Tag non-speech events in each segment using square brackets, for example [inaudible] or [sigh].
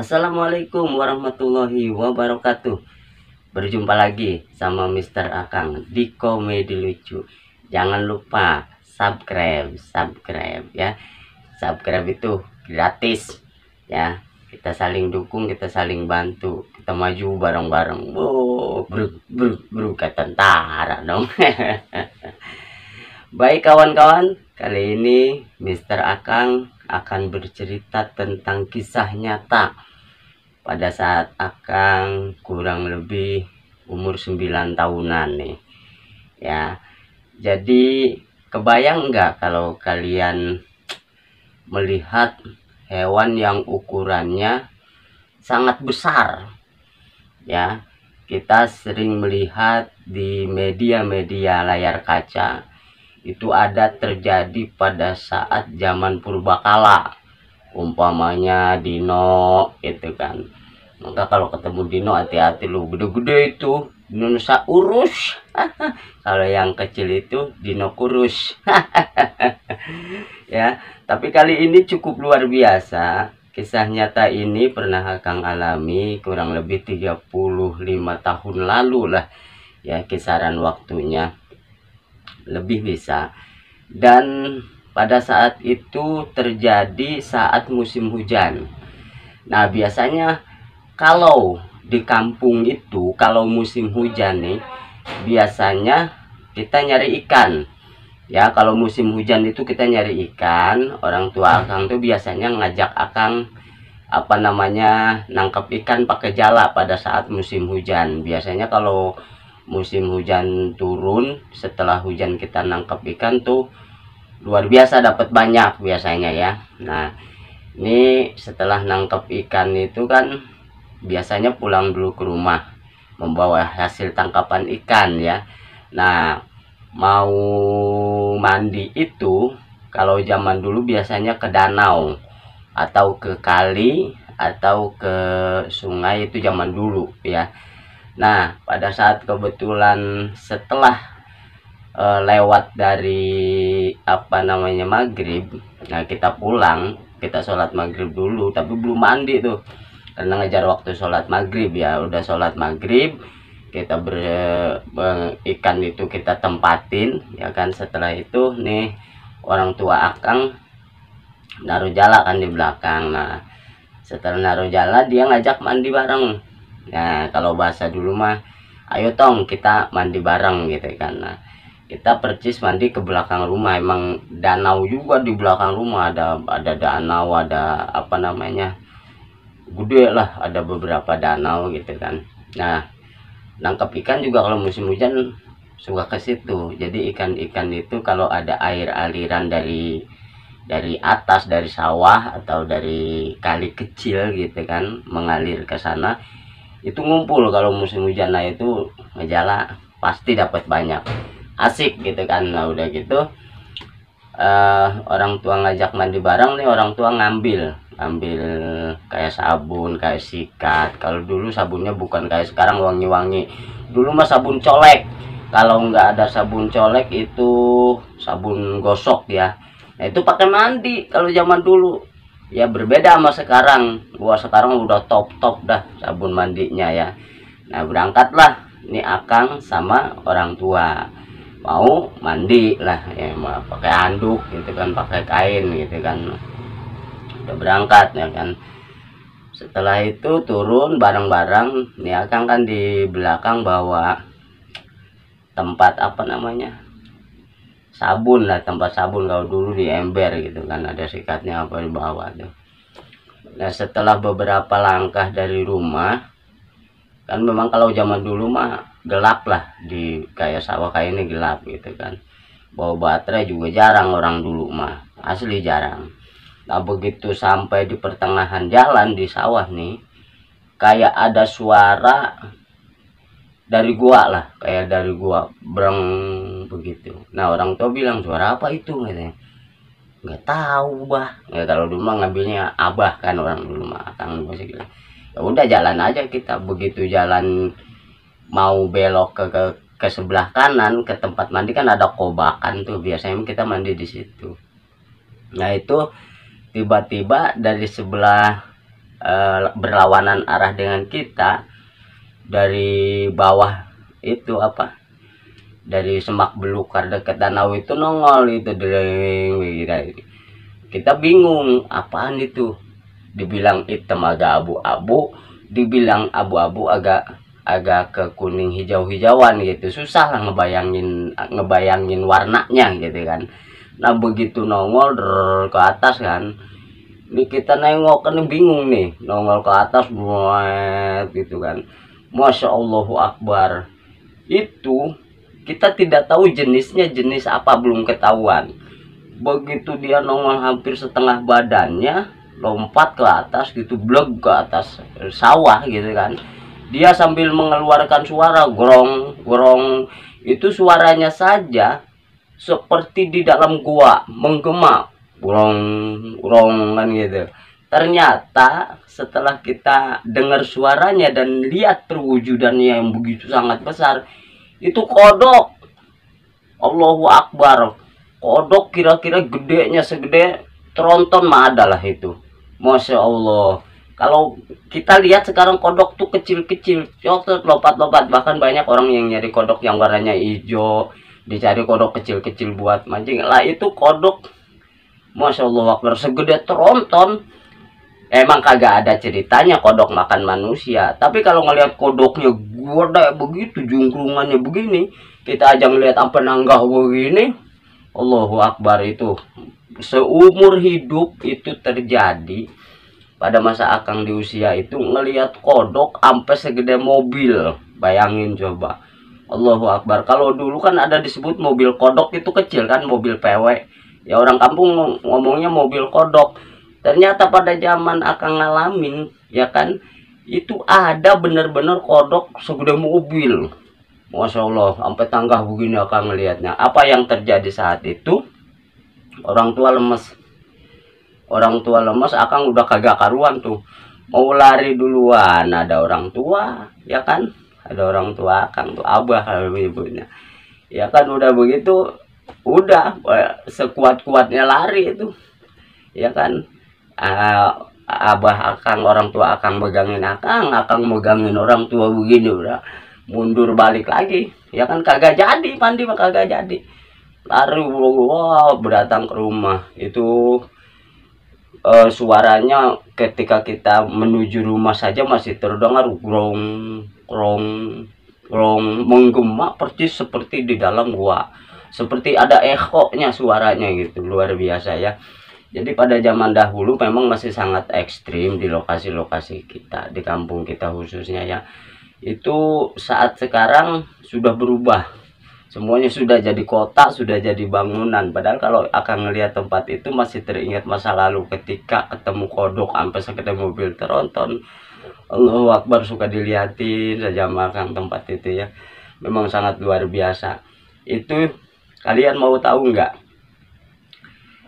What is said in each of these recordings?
Assalamualaikum warahmatullahi wabarakatuh Berjumpa lagi sama Mr. Akang di Komedi Lucu Jangan lupa subscribe, subscribe ya Subscribe itu gratis ya Kita saling dukung, kita saling bantu Kita maju bareng-bareng Bro, bruk, bruk, bruk, tentara dong [laughs] Baik kawan-kawan, kali ini Mr. Akang akan bercerita tentang kisah nyata pada saat akang kurang lebih umur 9 tahunan nih ya jadi kebayang nggak kalau kalian melihat hewan yang ukurannya sangat besar ya kita sering melihat di media-media layar kaca itu ada terjadi pada saat zaman purbakala umpamanya dino gitu kan maka kalau ketemu Dino hati-hati lu gede-gede itu Nusa urus [laughs] kalau yang kecil itu Dino kurus [laughs] ya tapi kali ini cukup luar biasa Kisah nyata ini pernah Kang alami kurang lebih 35 tahun lalu lah ya kisaran waktunya lebih bisa dan pada saat itu terjadi saat musim hujan nah biasanya kalau di kampung itu kalau musim hujan nih biasanya kita nyari ikan ya kalau musim hujan itu kita nyari ikan orang tua akang tuh biasanya ngajak akang apa namanya nangkap ikan pakai jala pada saat musim hujan biasanya kalau musim hujan turun setelah hujan kita nangkap ikan tuh luar biasa dapat banyak biasanya ya nah ini setelah nangkap ikan itu kan biasanya pulang dulu ke rumah membawa hasil tangkapan ikan ya nah mau mandi itu kalau zaman dulu biasanya ke danau atau ke kali atau ke sungai itu zaman dulu ya nah pada saat kebetulan setelah e, lewat dari apa namanya maghrib nah kita pulang kita sholat maghrib dulu tapi belum mandi tuh karena ngejar waktu sholat maghrib ya udah sholat maghrib kita ber, ikan itu kita tempatin ya kan setelah itu nih orang tua akang naruh jala kan di belakang nah setelah naruh jala dia ngajak mandi bareng nah kalau bahasa dulu mah ayo tong kita mandi bareng gitu kan nah kita percis mandi ke belakang rumah emang danau juga di belakang rumah ada ada danau ada apa namanya gede lah ada beberapa danau gitu kan nah nangkap ikan juga kalau musim hujan suka ke situ jadi ikan-ikan itu kalau ada air aliran dari dari atas dari sawah atau dari kali kecil gitu kan mengalir ke sana itu ngumpul kalau musim hujan nah itu majalah pasti dapat banyak asik gitu kan nah udah gitu uh, orang tua ngajak mandi bareng nih orang tua ngambil ambil kayak sabun kayak sikat kalau dulu sabunnya bukan kayak sekarang wangi-wangi dulu mah sabun colek kalau nggak ada sabun colek itu sabun gosok ya nah itu pakai mandi kalau zaman dulu ya berbeda sama sekarang gua sekarang udah top top dah sabun mandinya ya nah berangkatlah ini akang sama orang tua mau mandi lah ya pakai anduk gitu kan pakai kain gitu kan udah berangkat ya kan setelah itu turun bareng-bareng nih akan kan di belakang bawa tempat apa namanya sabun lah tempat sabun kalau dulu di ember gitu kan ada sikatnya apa di bawah tuh nah setelah beberapa langkah dari rumah kan memang kalau zaman dulu mah gelap lah di kayak sawah kayak ini gelap gitu kan bawa baterai juga jarang orang dulu mah asli jarang Nah begitu sampai di pertengahan jalan di sawah nih kayak ada suara dari gua lah kayak dari gua breng begitu. Nah orang tua bilang suara apa itu katanya nggak tahu bah ya kalau dulu mah ngambilnya abah kan orang dulu mah tangan gue ya udah jalan aja kita begitu jalan mau belok ke, ke ke sebelah kanan ke tempat mandi kan ada kobakan tuh biasanya kita mandi di situ nah itu tiba-tiba dari sebelah e, berlawanan arah dengan kita dari bawah itu apa dari semak belukar dekat danau itu nongol itu dari kita bingung apaan itu dibilang hitam agak abu-abu dibilang abu-abu agak agak ke kuning hijau-hijauan gitu susah lah ngebayangin ngebayangin warnanya gitu kan nah begitu nongol drrr, ke atas kan ini kita nengok kan bingung nih nongol ke atas buat gitu kan Masya Allahu Akbar itu kita tidak tahu jenisnya jenis apa belum ketahuan begitu dia nongol hampir setengah badannya lompat ke atas gitu blog ke atas eh, sawah gitu kan dia sambil mengeluarkan suara gorong gorong itu suaranya saja seperti di dalam gua menggema burung burung kan gitu ternyata setelah kita dengar suaranya dan lihat perwujudannya yang begitu sangat besar itu kodok Allahu Akbar kodok kira-kira gedenya segede tronton mah adalah itu Masya Allah kalau kita lihat sekarang kodok tuh kecil-kecil coklat lompat-lompat bahkan banyak orang yang nyari kodok yang warnanya hijau dicari kodok kecil-kecil buat mancing lah itu kodok Masya Allah waktu segede tronton emang kagak ada ceritanya kodok makan manusia tapi kalau ngelihat kodoknya gorda begitu jungkrungannya begini kita aja ngelihat apa nanggah begini Allahu Akbar itu seumur hidup itu terjadi pada masa akang di usia itu ngelihat kodok sampai segede mobil bayangin coba Allahu Akbar kalau dulu kan ada disebut mobil kodok itu kecil kan mobil PW ya orang kampung ngomongnya mobil kodok ternyata pada zaman akan ngalamin ya kan itu ada benar-benar kodok segede mobil Masya Allah sampai tangga begini akan melihatnya apa yang terjadi saat itu orang tua lemes orang tua lemes akan udah kagak karuan tuh mau lari duluan ada orang tua ya kan ada orang tua kang tuh abah kalau ibunya ya kan udah begitu udah eh, sekuat kuatnya lari itu ya kan uh, abah akang orang tua akang megangin akang akang megangin orang tua begini udah mundur balik lagi ya kan kagak jadi pandi mah kagak jadi lari wow, berdatang ke rumah itu uh, suaranya ketika kita menuju rumah saja masih terdengar grong grong grong menggema persis seperti di dalam gua seperti ada ekoknya suaranya gitu luar biasa ya jadi pada zaman dahulu memang masih sangat ekstrim di lokasi-lokasi kita di kampung kita khususnya ya itu saat sekarang sudah berubah semuanya sudah jadi kota sudah jadi bangunan padahal kalau akan ngelihat tempat itu masih teringat masa lalu ketika ketemu kodok sampai sekedar mobil teronton waktu Akbar suka dilihatin saja makan tempat itu ya memang sangat luar biasa itu kalian mau tahu nggak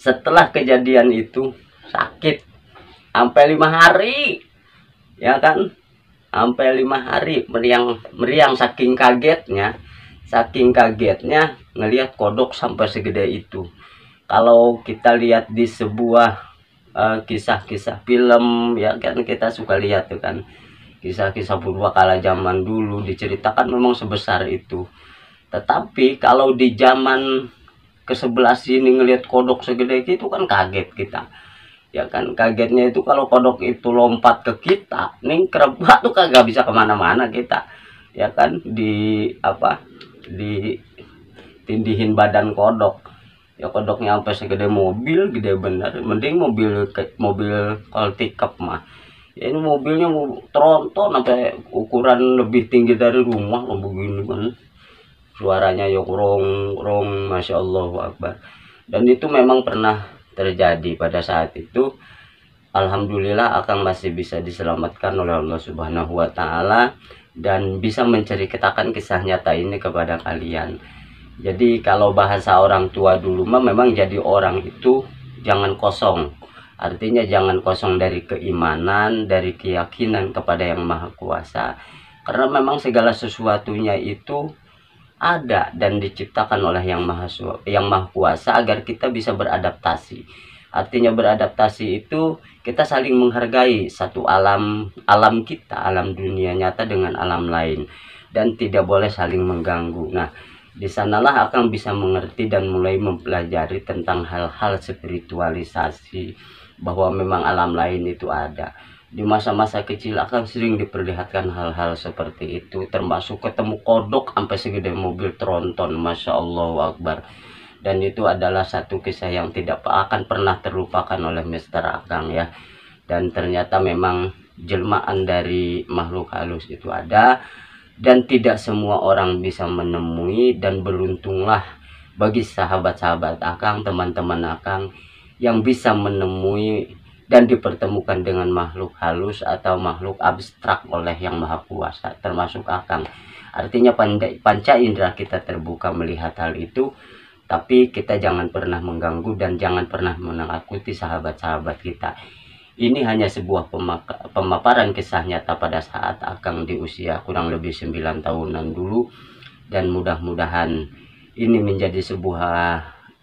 setelah kejadian itu sakit sampai lima hari ya kan sampai lima hari meriang meriang saking kagetnya saking kagetnya ngelihat kodok sampai segede itu kalau kita lihat di sebuah eh, kisah-kisah uh, film ya kan kita suka lihat tuh kan kisah-kisah kala zaman dulu diceritakan memang sebesar itu tetapi kalau di zaman ke sebelah sini ngelihat kodok segede itu kan kaget kita ya kan kagetnya itu kalau kodok itu lompat ke kita kerebat [laughs] tuh kagak bisa kemana-mana kita ya kan di apa di tindihin badan kodok ya kodoknya sampai segede mobil gede bener mending mobil mobil kalau tikap mah ya ini mobilnya tronton sampai ukuran lebih tinggi dari rumah loh begini kan suaranya ya rong rong masya Allah akbar dan itu memang pernah terjadi pada saat itu Alhamdulillah akan masih bisa diselamatkan oleh Allah Subhanahu Wa Taala dan bisa menceritakan kisah nyata ini kepada kalian jadi kalau bahasa orang tua dulu mah memang jadi orang itu jangan kosong artinya jangan kosong dari keimanan dari keyakinan kepada yang maha kuasa karena memang segala sesuatunya itu ada dan diciptakan oleh yang maha yang maha kuasa agar kita bisa beradaptasi artinya beradaptasi itu kita saling menghargai satu alam alam kita alam dunia nyata dengan alam lain dan tidak boleh saling mengganggu nah disanalah akan bisa mengerti dan mulai mempelajari tentang hal-hal spiritualisasi bahwa memang alam lain itu ada di masa-masa kecil akan sering diperlihatkan hal-hal seperti itu termasuk ketemu kodok sampai segede mobil tronton Masya Allah Akbar dan itu adalah satu kisah yang tidak akan pernah terlupakan oleh Mister Agang ya dan ternyata memang jelmaan dari makhluk halus itu ada dan tidak semua orang bisa menemui dan beruntunglah bagi sahabat-sahabat Akang teman-teman Akang yang bisa menemui dan dipertemukan dengan makhluk halus atau makhluk abstrak oleh yang maha kuasa termasuk akang artinya panca indera kita terbuka melihat hal itu tapi kita jangan pernah mengganggu dan jangan pernah menakuti sahabat-sahabat kita. Ini hanya sebuah pemaparan kisah nyata pada saat Akang di usia kurang lebih 9 tahunan dulu dan mudah-mudahan ini menjadi sebuah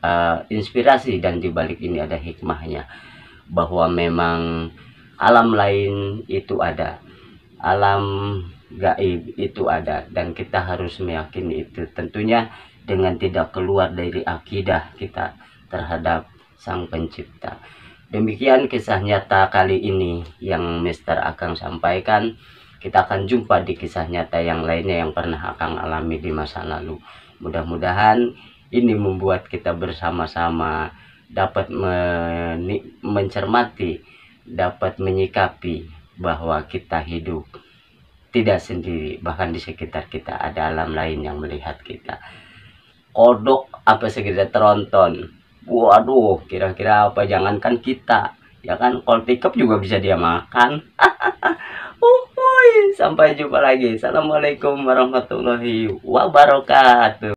uh, inspirasi dan dibalik ini ada hikmahnya bahwa memang alam lain itu ada alam gaib itu ada dan kita harus meyakini itu tentunya dengan tidak keluar dari akidah kita terhadap Sang Pencipta. Demikian kisah nyata kali ini yang Mister akan sampaikan. Kita akan jumpa di kisah nyata yang lainnya yang pernah akan alami di masa lalu. Mudah-mudahan ini membuat kita bersama-sama dapat men mencermati, dapat menyikapi bahwa kita hidup tidak sendiri, bahkan di sekitar kita ada alam lain yang melihat kita kodok apa segitu teronton, waduh kira-kira apa jangankan kita ya kan kalau tikap juga bisa dia makan [laughs] Uhuy, sampai jumpa lagi assalamualaikum warahmatullahi wabarakatuh